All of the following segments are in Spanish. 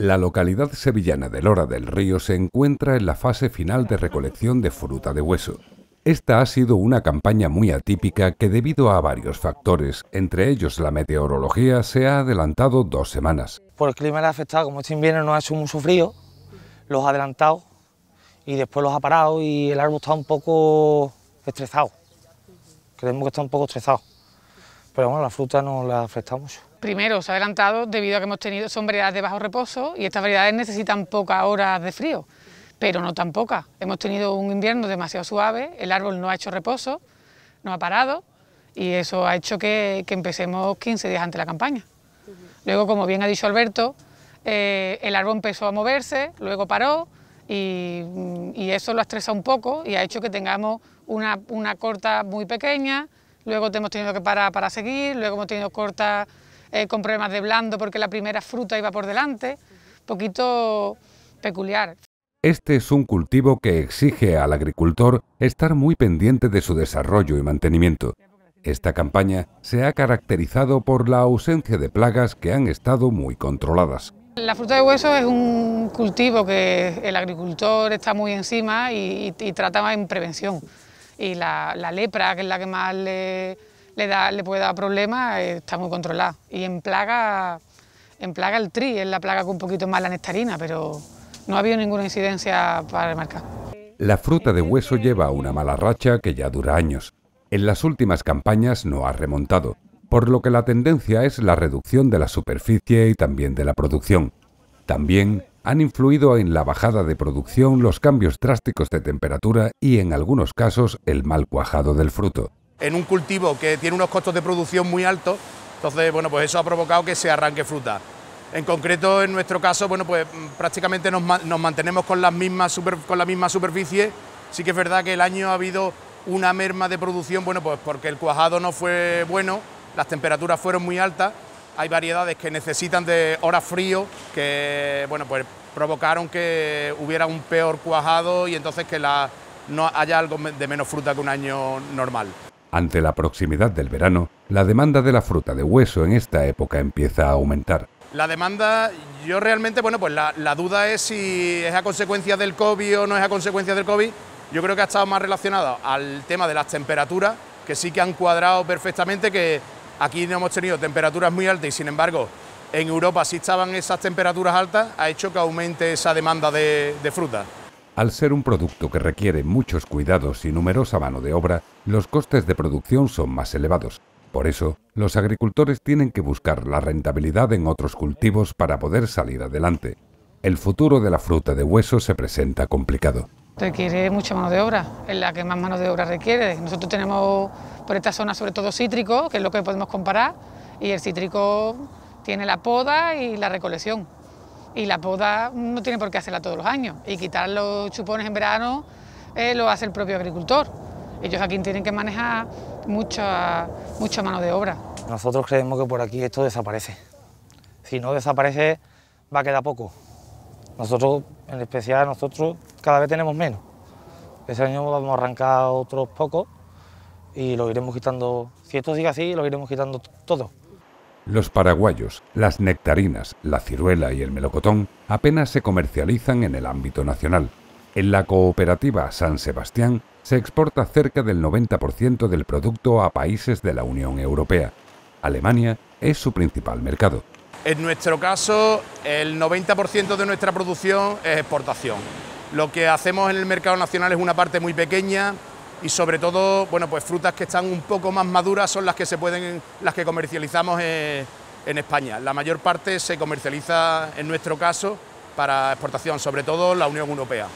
La localidad sevillana de Lora del Río se encuentra en la fase final de recolección de fruta de hueso. Esta ha sido una campaña muy atípica que debido a varios factores, entre ellos la meteorología, se ha adelantado dos semanas. Por el clima le ha afectado, como este invierno no ha hecho mucho frío, los ha adelantado y después los ha parado y el árbol está un poco estresado. Creemos que está un poco estresado, pero bueno, la fruta no la afectado mucho. ...primero se ha adelantado debido a que hemos tenido, son variedades de bajo reposo y estas variedades necesitan pocas horas de frío, pero no tan pocas. Hemos tenido un invierno demasiado suave, el árbol no ha hecho reposo, no ha parado y eso ha hecho que, empecemos 15 días antes de la campaña. Luego, como bien ha dicho Alberto, eh, el árbol empezó a moverse, luego paró y, eso lo ha estresado un poco y ha hecho que tengamos una, una corta muy pequeña, luego hemos tenido que parar para seguir, luego hemos tenido cortas eh, con problemas de blando porque la primera fruta iba por delante, poquito peculiar. Este es un cultivo que exige al agricultor estar muy pendiente de su desarrollo y mantenimiento. Esta campaña se ha caracterizado por la ausencia de plagas que han estado muy controladas. La fruta de hueso es un cultivo que el agricultor está muy encima y, trataba en prevención. Y la lepra, que es la que más le, le, da, le puede dar problemas, eh, está muy controlada Y en plaga, en plaga el tri, es la plaga con un poquito más la nectarina, pero no ha habido ninguna incidencia para el mercado". La fruta de hueso lleva una mala racha que ya dura años. En las últimas campañas no ha remontado, por lo que la tendencia es la reducción de la superficie y también de la producción. También han influido en la bajada de producción los cambios drásticos de temperatura y en algunos casos el mal cuajado del fruto en un cultivo que tiene unos costos de producción muy altos, entonces, bueno, pues eso ha provocado que se arranque fruta. En concreto, en nuestro caso, bueno, pues mm, prácticamente nos, mantenemos con, las mismas la misma superficie. Sí que es verdad que el año ha habido una merma de producción, bueno, pues porque el cuajado no fue bueno, las temperaturas fueron muy altas, hay variedades que necesitan de horas frío, que, bueno, pues provocaron que hubiera un peor cuajado y entonces que no haya algo de menos fruta que un año normal. Ante la proximidad del verano, la demanda de la fruta de hueso en esta época empieza a aumentar. La demanda, yo realmente, bueno, pues la, duda es si es a consecuencia del COVID o no es a consecuencia del COVID. Yo creo que ha estado más relacionada al tema de las temperaturas, que sí que han cuadrado perfectamente, que aquí no hemos tenido temperaturas muy altas y sin embargo en Europa si estaban esas temperaturas altas, ha hecho que aumente esa demanda de, de fruta. Al ser un producto que requiere muchos cuidados y numerosa mano de obra, los costes de producción son más elevados. Por eso, los agricultores tienen que buscar la rentabilidad en otros cultivos para poder salir adelante. El futuro de la fruta de hueso se presenta complicado. Requiere mucha mano de obra, es la que más mano de obra requiere. Nosotros tenemos por esta zona sobre todo cítrico, que es lo que podemos comparar, y el cítrico tiene la poda y la recolección. Y la poda no tiene por qué hacerla todos los años. Y quitar los chupones en verano eh, lo hace el propio agricultor. Ellos aquí tienen que manejar mucha, mucha mano de obra. Nosotros creemos que por aquí esto desaparece. Si no desaparece, va a quedar poco. Nosotros, en especial nosotros, cada vez tenemos menos. Ese año vamos a arrancar otros pocos y lo iremos quitando. Si esto sigue así, lo iremos quitando todo. Los paraguayos, las nectarinas, la ciruela y el melocotón apenas se comercializan en el ámbito nacional. En la cooperativa San Sebastián se exporta cerca del 90% del producto a países de la Unión Europea. Alemania es su principal mercado. En nuestro caso, el 90% de nuestra producción es exportación. Lo que hacemos en el mercado nacional es una parte muy pequeña, y sobre todo, bueno, pues frutas que están un poco más maduras son las que se pueden, las que comercializamos en, España. La mayor parte se comercializa, en nuestro caso, para exportación, sobre todo la Unión Europea.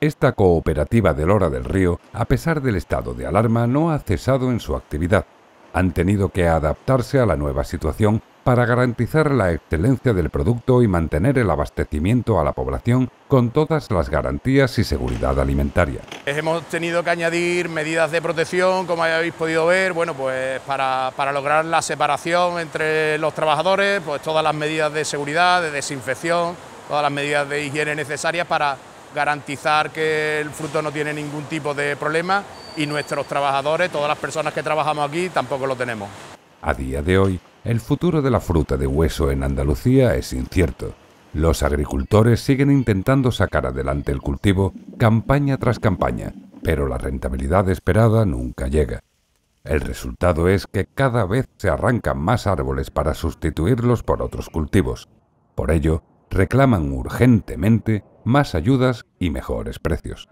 Esta cooperativa de Lora del Río, a pesar del estado de alarma, no ha cesado en su actividad. Han tenido que adaptarse a la nueva situación para garantizar la excelencia del producto y mantener el abastecimiento a la población con todas las garantías y seguridad alimentaria. Eh, hemos tenido que añadir medidas de protección, como habéis podido ver, bueno, pues para, lograr la separación entre los trabajadores, pues todas las medidas de seguridad, de desinfección, todas las medidas de higiene necesarias para garantizar que el fruto no tiene ningún tipo de problema y nuestros trabajadores, todas las personas que trabajamos aquí, tampoco lo tenemos. A día de hoy, el futuro de la fruta de hueso en Andalucía es incierto. Los agricultores siguen intentando sacar adelante el cultivo campaña tras campaña, pero la rentabilidad esperada nunca llega. El resultado es que cada vez se arrancan más árboles para sustituirlos por otros cultivos. Por ello, reclaman urgentemente más ayudas y mejores precios.